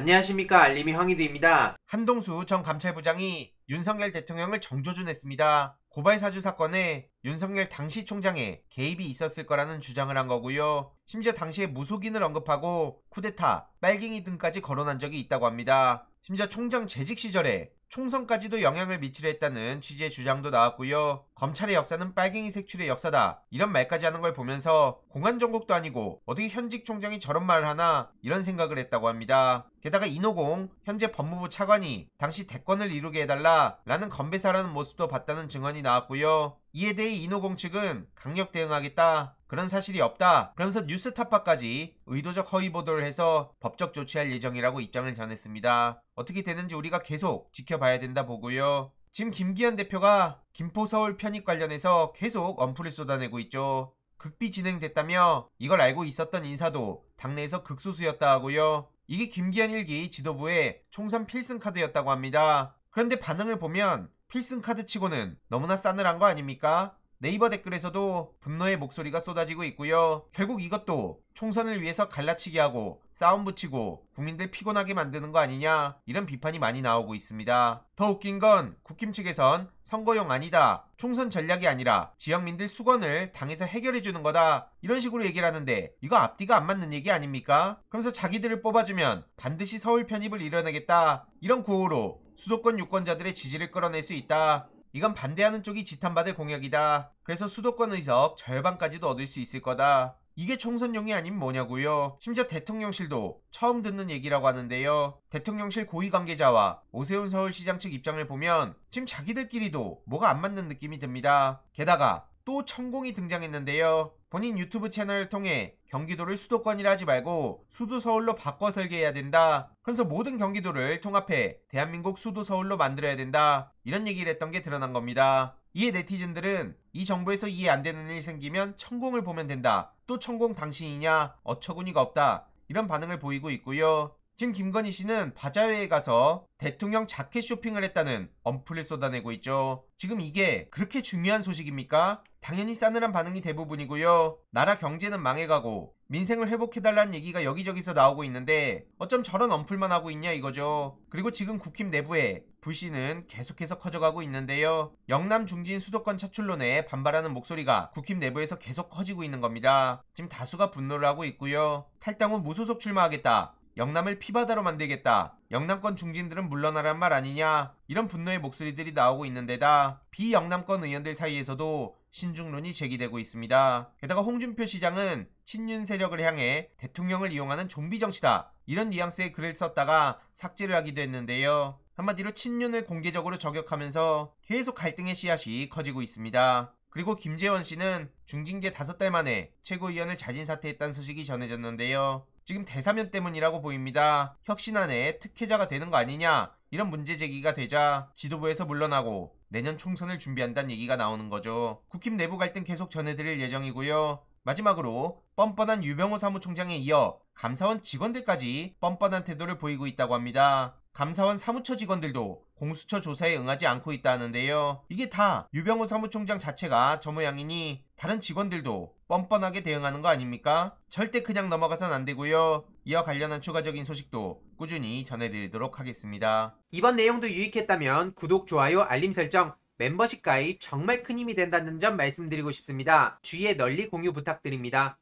안녕하십니까 알림이 황희드입니다. 한동수 전 감찰부장이 윤석열 대통령을 정조준했습니다. 고발 사주 사건에 윤석열 당시 총장의 개입이 있었을 거라는 주장을 한 거고요. 심지어 당시에 무속인을 언급하고 쿠데타, 빨갱이 등까지 거론한 적이 있다고 합니다. 심지어 총장 재직 시절에 총선까지도 영향을 미치려 했다는 취지의 주장도 나왔고요. 검찰의 역사는 빨갱이 색출의 역사다. 이런 말까지 하는 걸 보면서 공안 정국도 아니고 어떻게 현직 총장이 저런 말을 하나 이런 생각을 했다고 합니다. 게다가 이노공 현재 법무부 차관이 당시 대권을 이루게 해달라라는 건배사라는 모습도 봤다는 증언이 발언이 나왔고요. 이에 대해 이노공 측은 강력 대응하겠다. 그런 사실이 없다. 그러면서 뉴스타파까지 의도적 허위 보도를 해서 법적 조치할 예정이라고 입장을 전했습니다. 어떻게 되는지 우리가 계속 지켜봐야 된다 보고요. 지금 김기현 대표가 김포 서울 편입 관련해서 계속 언플을 쏟아내고 있죠. 극비 진행됐다며 이걸 알고 있었던 인사도 당내에서 극소수였다 하고요. 이게 김기현 일기 지도부의 총선 필승 카드였다고 합니다. 그런데 반응을 보면 필승 카드 치고는 너무나 싸늘한 거 아닙니까? 네이버 댓글에서도 분노의 목소리가 쏟아지고 있고요. 결국 이것도 총선을 위해서 갈라치기 하고 싸움 붙이고 국민들 피곤하게 만드는 거 아니냐 이런 비판이 많이 나오고 있습니다. 더 웃긴 건 국힘 측에선 선거용 아니다. 총선 전략이 아니라 지역민들 수건을 당에서 해결해 주는 거다. 이런 식으로 얘기를 하는데 이거 앞뒤가 안 맞는 얘기 아닙니까? 그러면서 자기들을 뽑아주면 반드시 서울 편입을 이뤄내겠다. 이런 구호로 수도권 유권자들의 지지를 끌어낼 수 있다. 이건 반대하는 쪽이 지탄받을 공약이다. 그래서 수도권 의석 절반까지도 얻을 수 있을 거다. 이게 총선용이 아닌 뭐냐고요. 심지어 대통령실도 처음 듣는 얘기라고 하는데요. 대통령실 고위 관계자와 오세훈 서울시장 측 입장을 보면 지금 자기들끼리도 뭐가 안 맞는 느낌이 듭니다. 게다가 또 천공이 등장했는데요. 본인 유튜브 채널을 통해 경기도를 수도권이라 하지 말고 수도 서울로 바꿔 설계해야 된다. 그래서 모든 경기도를 통합해 대한민국 수도 서울로 만들어야 된다. 이런 얘기를 했던 게 드러난 겁니다. 이에 네티즌들은 이 정부에서 이해 안 되는 일이 생기면 천공을 보면 된다. 또 천공 당신이냐? 어처구니가 없다. 이런 반응을 보이고 있고요. 지금 김건희 씨는 바자회에 가서 대통령 자켓 쇼핑을 했다는 언플을 쏟아내고 있죠. 지금 이게 그렇게 중요한 소식입니까? 당연히 싸늘한 반응이 대부분이고요. 나라 경제는 망해가고 민생을 회복해달라는 얘기가 여기저기서 나오고 있는데 어쩜 저런 언플만 하고 있냐 이거죠. 그리고 지금 국힘 내부에 불씨는 계속해서 커져가고 있는데요. 영남 중진 수도권 차출론에 반발하는 목소리가 국힘 내부에서 계속 커지고 있는 겁니다. 지금 다수가 분노를 하고 있고요. 탈당 후 무소속 출마하겠다. 영남을 피바다로 만들겠다. 영남권 중진들은 물러나란 말 아니냐. 이런 분노의 목소리들이 나오고 있는데다 비영남권 의원들 사이에서도 신중론이 제기되고 있습니다. 게다가 홍준표 시장은 친윤 세력을 향해 대통령을 이용하는 좀비 정치다 이런 뉘앙스의 글을 썼다가 삭제를 하기도 했는데요. 한마디로 친윤을 공개적으로 저격하면서 계속 갈등의 씨앗이 커지고 있습니다. 그리고 김재원 씨는 중징계 5달 만에 최고위원을 자진 사퇴했다는 소식이 전해졌는데요. 지금 대사면 때문이라고 보입니다. 혁신안에 특혜자가 되는 거 아니냐 이런 문제 제기가 되자 지도부에서 물러나고 내년 총선을 준비한다는 얘기가 나오는 거죠. 국힘 내부 갈등 계속 전해드릴 예정이고요. 마지막으로 뻔뻔한 유병호 사무총장에 이어 감사원 직원들까지 뻔뻔한 태도를 보이고 있다고 합니다. 감사원 사무처 직원들도 공수처 조사에 응하지 않고 있다는데요. 이게 다 유병호 사무총장 자체가 저 모양이니 다른 직원들도 뻔뻔하게 대응하는 거 아닙니까? 절대 그냥 넘어가선 안 되고요. 이와 관련한 추가적인 소식도 꾸준히 전해드리도록 하겠습니다. 이번 내용도 유익했다면 구독, 좋아요, 알림 설정, 멤버십 가입 정말 큰 힘이 된다는 점 말씀드리고 싶습니다. 주위에 널리 공유 부탁드립니다.